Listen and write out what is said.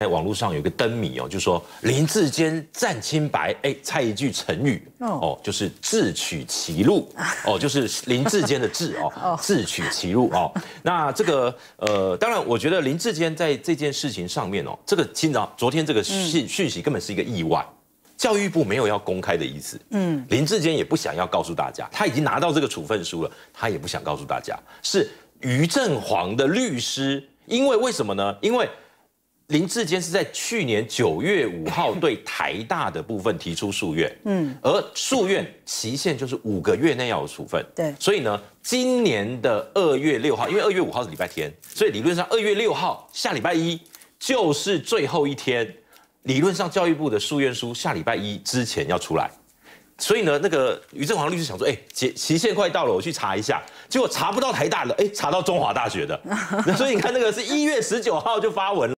在网络上有个灯谜哦，就说林志坚占清白，哎，猜一句成语哦，就是自取其路哦，就是林志坚的志哦，自 取其路哦。那这个呃，当然我觉得林志坚在这件事情上面哦，这个今早昨天这个讯讯息根本是一个意外，教育部没有要公开的意思，嗯，林志坚也不想要告诉大家，他已经拿到这个处分书了，他也不想告诉大家是于振煌的律师，因为为什么呢？因为。林志坚是在去年九月五号 对台大的部分提出诉愿，嗯，而诉愿期限就是五个月内要有处分，对，所以呢，今年的二月六号，因为二月五号是礼拜天，所以理论上二月六号下礼拜一就是最后一天，理论上教育部的诉愿书下礼拜一之前要出来，所以呢，那个于正煌律师想说，哎，期期限快到了，我去查一下，结果查不到台大的，哎，查到中华大学的，所以你看那个是一月十九号就发文。